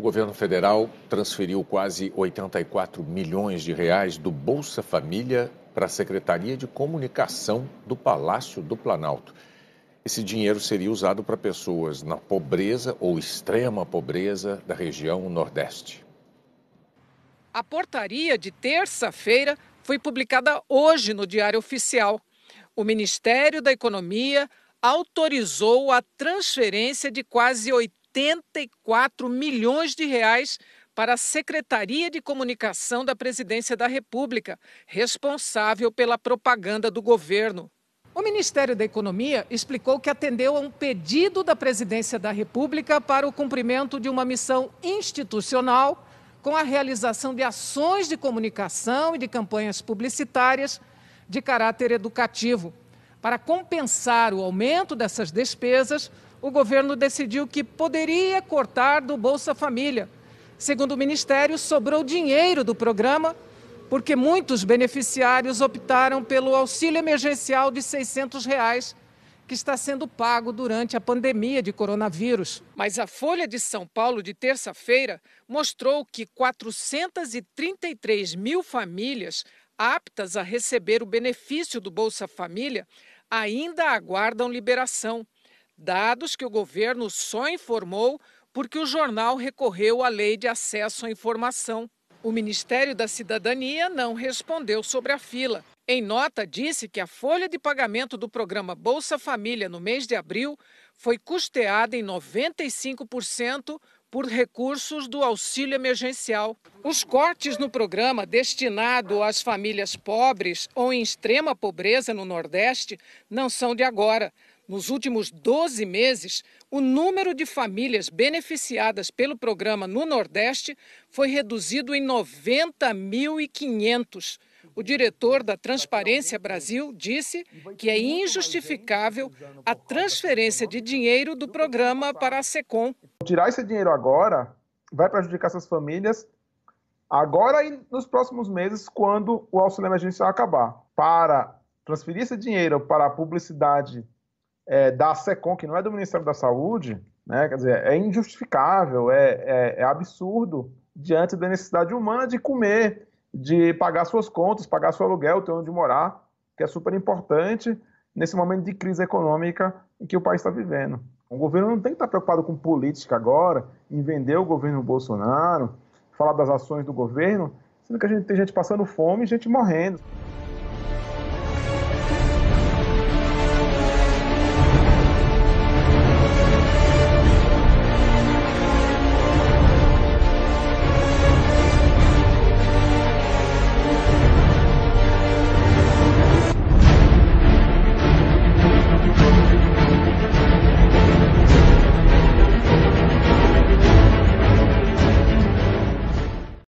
O governo federal transferiu quase 84 milhões de reais do Bolsa Família para a Secretaria de Comunicação do Palácio do Planalto. Esse dinheiro seria usado para pessoas na pobreza ou extrema pobreza da região Nordeste. A portaria de terça-feira foi publicada hoje no Diário Oficial. O Ministério da Economia autorizou a transferência de quase 80 84 milhões de reais para a Secretaria de Comunicação da Presidência da República, responsável pela propaganda do governo. O Ministério da Economia explicou que atendeu a um pedido da Presidência da República para o cumprimento de uma missão institucional com a realização de ações de comunicação e de campanhas publicitárias de caráter educativo. Para compensar o aumento dessas despesas, o governo decidiu que poderia cortar do Bolsa Família. Segundo o Ministério, sobrou dinheiro do programa porque muitos beneficiários optaram pelo auxílio emergencial de R$ 600, reais, que está sendo pago durante a pandemia de coronavírus. Mas a Folha de São Paulo de terça-feira mostrou que 433 mil famílias aptas a receber o benefício do Bolsa Família ainda aguardam liberação. Dados que o governo só informou porque o jornal recorreu à Lei de Acesso à Informação. O Ministério da Cidadania não respondeu sobre a fila. Em nota, disse que a folha de pagamento do programa Bolsa Família no mês de abril foi custeada em 95% por recursos do auxílio emergencial. Os cortes no programa destinado às famílias pobres ou em extrema pobreza no Nordeste não são de agora. Nos últimos 12 meses, o número de famílias beneficiadas pelo programa no Nordeste foi reduzido em 90.500. O diretor da Transparência Brasil disse que é injustificável a transferência de dinheiro do programa para a SECOM. Tirar esse dinheiro agora vai prejudicar essas famílias agora e nos próximos meses, quando o auxílio emergencial acabar. Para transferir esse dinheiro para a publicidade é, da SECOM, que não é do Ministério da Saúde, né, quer dizer, é injustificável, é, é, é absurdo diante da necessidade humana de comer, de pagar suas contas, pagar seu aluguel, ter onde morar, que é super importante nesse momento de crise econômica em que o país está vivendo. O governo não tem que estar preocupado com política agora, em vender o governo Bolsonaro, falar das ações do governo, sendo que a gente tem gente passando fome e gente morrendo.